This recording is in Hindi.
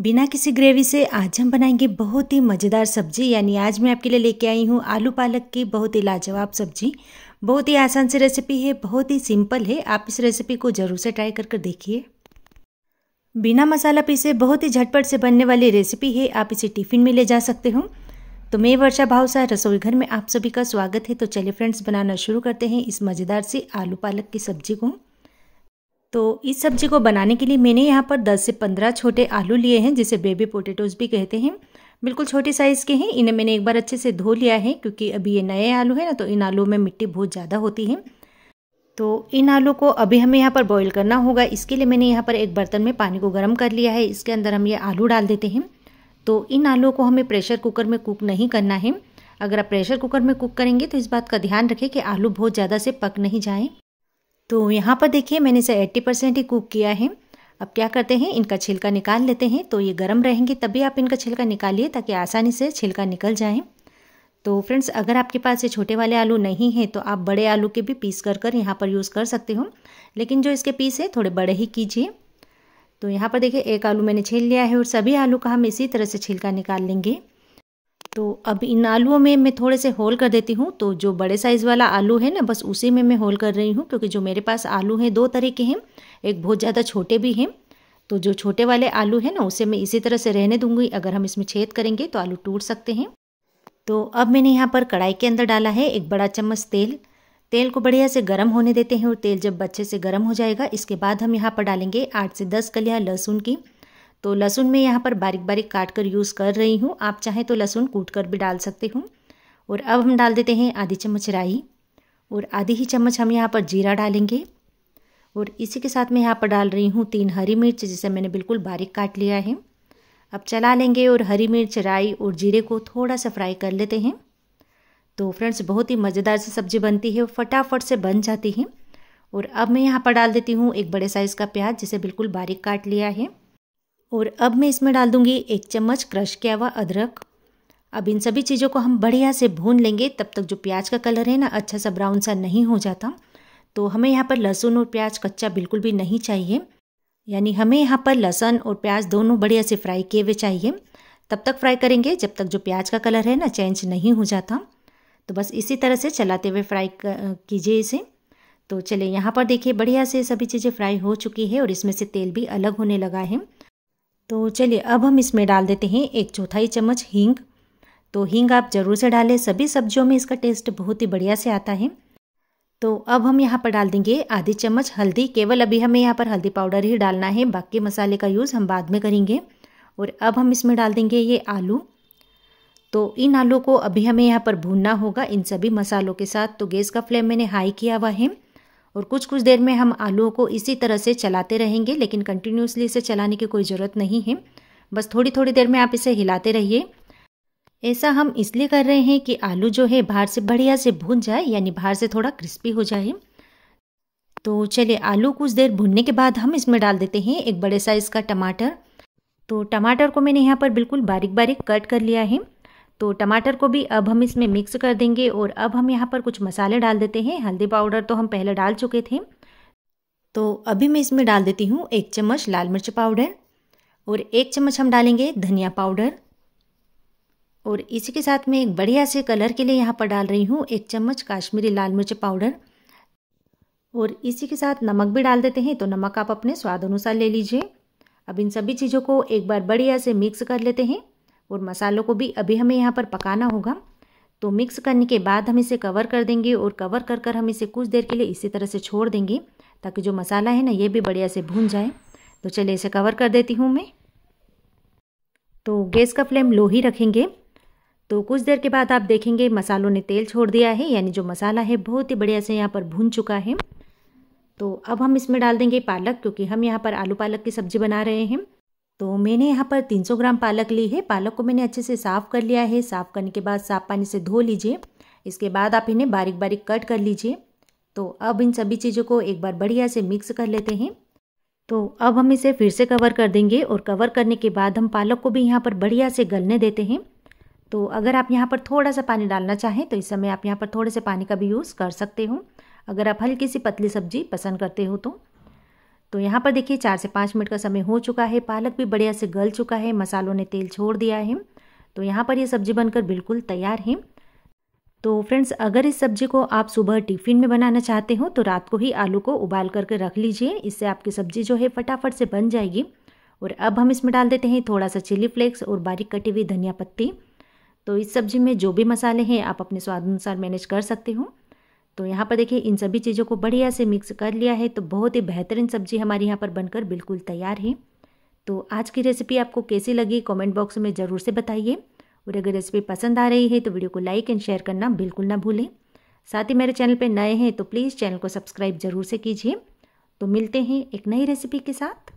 बिना किसी ग्रेवी से आज हम बनाएंगे बहुत ही मज़ेदार सब्जी यानी आज मैं आपके लिए लेके आई हूँ आलू पालक की बहुत ही लाजवाब सब्जी बहुत ही आसान सी रेसिपी है बहुत ही सिंपल है आप इस रेसिपी को ज़रूर से ट्राई कर कर देखिए बिना मसाला पीसे बहुत ही झटपट से बनने वाली रेसिपी है आप इसे टिफ़िन में ले जा सकते हो तो मैं वर्षा भावसा रसोई घर में आप सभी का स्वागत है तो चलिए फ्रेंड्स बनाना शुरू करते हैं इस मज़ेदार सी आलू पालक की सब्जी को तो इस सब्जी को बनाने के लिए मैंने यहाँ पर 10 से 15 छोटे आलू लिए हैं जिसे बेबी पोटेटोज भी कहते हैं बिल्कुल छोटे साइज़ के हैं इन्हें मैंने एक बार अच्छे से धो लिया है क्योंकि अभी ये नए आलू हैं ना तो इन आलू में मिट्टी बहुत ज़्यादा होती है तो इन आलू को अभी हमें यहाँ पर बॉईल करना होगा इसके लिए मैंने यहाँ पर एक बर्तन में पानी को गर्म कर लिया है इसके अंदर हम ये आलू डाल देते हैं तो इन आलू को हमें प्रेशर कुकर में कुक नहीं करना है अगर आप प्रेशर कुकर में कुक करेंगे तो इस बात का ध्यान रखें कि आलू बहुत ज़्यादा से पक नहीं जाएँ तो यहाँ पर देखिए मैंने इसे एट्टी परसेंट ही कुक किया है अब क्या करते हैं इनका छिलका निकाल लेते हैं तो ये गर्म रहेंगे तभी आप इनका छिलका निकालिए ताकि आसानी से छिलका निकल जाए तो फ्रेंड्स अगर आपके पास ये छोटे वाले आलू नहीं हैं तो आप बड़े आलू के भी पीस कर कर यहाँ पर यूज़ कर सकते हो लेकिन जो इसके पीस है थोड़े बड़े ही कीजिए तो यहाँ पर देखिए एक आलू मैंने छील लिया है और सभी आलू का हम इसी तरह से छिलका निकाल लेंगे तो अब इन आलूओं में मैं थोड़े से होल कर देती हूँ तो जो बड़े साइज़ वाला आलू है ना बस उसी में मैं होल कर रही हूँ क्योंकि जो मेरे पास आलू हैं दो तरह के हैं एक बहुत ज़्यादा छोटे भी हैं तो जो छोटे वाले आलू हैं ना उसे मैं इसी तरह से रहने दूंगी अगर हम इसमें छेद करेंगे तो आलू टूट सकते हैं तो अब मैंने यहाँ पर कढ़ाई के अंदर डाला है एक बड़ा चम्मच तेल तेल को बढ़िया से गर्म होने देते हैं और तेल जब अच्छे से गर्म हो जाएगा इसके बाद हम यहाँ पर डालेंगे आठ से दस कलियाँ लहसुन की तो लहसुन मैं यहाँ पर बारीक बारीक काट कर यूज़ कर रही हूँ आप चाहें तो लहसुन कूट कर भी डाल सकते हो और अब हम डाल देते हैं आधी चम्मच राई और आधी ही चम्मच हम यहाँ पर जीरा डालेंगे और इसी के साथ मैं यहाँ पर डाल रही हूँ तीन हरी मिर्च जिसे मैंने बिल्कुल बारीक काट लिया है अब चला लेंगे और हरी मिर्च राई और जीरे को थोड़ा सा फ्राई कर लेते हैं तो फ्रेंड्स बहुत ही मज़ेदार सी सब्ज़ी बनती है फटाफट से बन जाती है और अब मैं यहाँ पर डाल देती हूँ एक बड़े साइज़ का प्याज जिसे बिल्कुल बारीक काट लिया है और अब मैं इसमें डाल दूँगी एक चम्मच क्रश किया हुआ अदरक अब इन सभी चीज़ों को हम बढ़िया से भून लेंगे तब तक जो प्याज का कलर है ना अच्छा सा ब्राउन सा नहीं हो जाता तो हमें यहाँ पर लहसुन और प्याज कच्चा बिल्कुल भी नहीं चाहिए यानी हमें यहाँ पर लहसुन और प्याज दोनों बढ़िया से फ्राई किए हुए चाहिए तब तक फ्राई करेंगे जब तक जो प्याज का कलर है ना चेंज नहीं हो जाता तो बस इसी तरह से चलाते हुए फ्राई कीजिए इसे तो चलिए यहाँ पर देखिए बढ़िया से सभी चीज़ें फ्राई हो चुकी है और इसमें से तेल भी अलग होने लगा है तो चलिए अब हम इसमें डाल देते हैं एक चौथाई चम्मच हींग तो हींग आप ज़रूर से डालें सभी सब्जियों में इसका टेस्ट बहुत ही बढ़िया से आता है तो अब हम यहाँ पर डाल देंगे आधी चम्मच हल्दी केवल अभी हमें यहाँ पर हल्दी पाउडर ही डालना है बाकी मसाले का यूज़ हम बाद में करेंगे और अब हम इसमें डाल देंगे ये आलू तो इन आलू को अभी हमें यहाँ पर भूनना होगा इन सभी मसालों के साथ तो गैस का फ्लेम मैंने हाई किया हुआ है और कुछ कुछ देर में हम आलूओं को इसी तरह से चलाते रहेंगे लेकिन कंटिन्यूसली इसे चलाने की कोई ज़रूरत नहीं है बस थोड़ी थोड़ी देर में आप इसे हिलाते रहिए ऐसा हम इसलिए कर रहे हैं कि आलू जो है बाहर से बढ़िया से भून जाए यानी बाहर से थोड़ा क्रिस्पी हो जाए तो चलिए आलू कुछ देर भूनने के बाद हम इसमें डाल देते हैं एक बड़े साइज़ का टमाटर तो टमाटर को मैंने यहाँ पर बिल्कुल बारीक बारीक कट कर लिया है तो टमाटर को भी अब हम इसमें मिक्स कर देंगे और अब हम यहाँ पर कुछ मसाले डाल देते हैं हल्दी पाउडर तो हम पहले डाल चुके थे तो अभी मैं इसमें डाल देती हूँ एक चम्मच लाल मिर्च पाउडर और एक चम्मच हम डालेंगे धनिया पाउडर और इसी के साथ मैं एक बढ़िया से कलर के लिए यहाँ पर डाल रही हूँ एक चम्मच काश्मीरी लाल मिर्च पाउडर और इसी के साथ नमक भी डाल देते हैं तो नमक आप अपने स्वाद अनुसार ले लीजिए अब इन सभी चीज़ों को एक बार बढ़िया से मिक्स कर लेते हैं और मसालों को भी अभी हमें यहाँ पर पकाना होगा तो मिक्स करने के बाद हम इसे कवर कर देंगे और कवर कर कर हम इसे कुछ देर के लिए इसी तरह से छोड़ देंगे ताकि जो मसाला है ना ये भी बढ़िया से भून जाए तो चलिए इसे कवर कर देती हूँ मैं तो गैस का फ्लेम लो ही रखेंगे तो कुछ देर के बाद आप देखेंगे मसालों ने तेल छोड़ दिया है यानी जो मसाला है बहुत ही बढ़िया से यहाँ पर भून चुका है तो अब हम इसमें डाल देंगे पालक क्योंकि हम यहाँ पर आलू पालक की सब्ज़ी बना रहे हैं तो मैंने यहाँ पर 300 ग्राम पालक ली है पालक को मैंने अच्छे से साफ़ कर लिया है साफ़ करने के बाद साफ पानी से धो लीजिए इसके बाद आप इन्हें बारीक बारीक कट कर लीजिए तो अब इन सभी चीज़ों को एक बार बढ़िया से मिक्स कर लेते हैं तो अब हम इसे फिर से कवर कर देंगे और कवर करने के बाद हम पालक को भी यहाँ पर बढ़िया से गलने देते हैं तो अगर आप यहाँ पर थोड़ा सा पानी डालना चाहें तो इस समय आप यहाँ पर थोड़े से पानी का भी यूज़ कर सकते हो अगर आप हल्की सी पतली सब्जी पसंद करते हो तो तो यहाँ पर देखिए चार से पाँच मिनट का समय हो चुका है पालक भी बढ़िया से गल चुका है मसालों ने तेल छोड़ दिया है तो यहाँ पर ये सब्जी बनकर बिल्कुल तैयार है तो फ्रेंड्स अगर इस सब्जी को आप सुबह टिफ़िन में बनाना चाहते हो तो रात को ही आलू को उबाल करके रख लीजिए इससे आपकी सब्जी जो है फटाफट से बन जाएगी और अब हम इसमें डाल देते हैं थोड़ा सा चिली फ्लेक्स और बारीक कटी हुई धनिया पत्ती तो इस सब्जी में जो भी मसाले हैं आप अपने स्वाद अनुसार मैनेज कर सकते हो तो यहाँ पर देखिए इन सभी चीज़ों को बढ़िया से मिक्स कर लिया है तो बहुत ही बेहतरीन सब्जी हमारी यहाँ पर बनकर बिल्कुल तैयार है तो आज की रेसिपी आपको कैसी लगी कमेंट बॉक्स में ज़रूर से बताइए और अगर रेसिपी पसंद आ रही है तो वीडियो को लाइक एंड शेयर करना बिल्कुल ना भूलें साथ ही मेरे चैनल पर नए हैं तो प्लीज़ चैनल को सब्सक्राइब ज़रूर से कीजिए तो मिलते हैं एक नई रेसिपी के साथ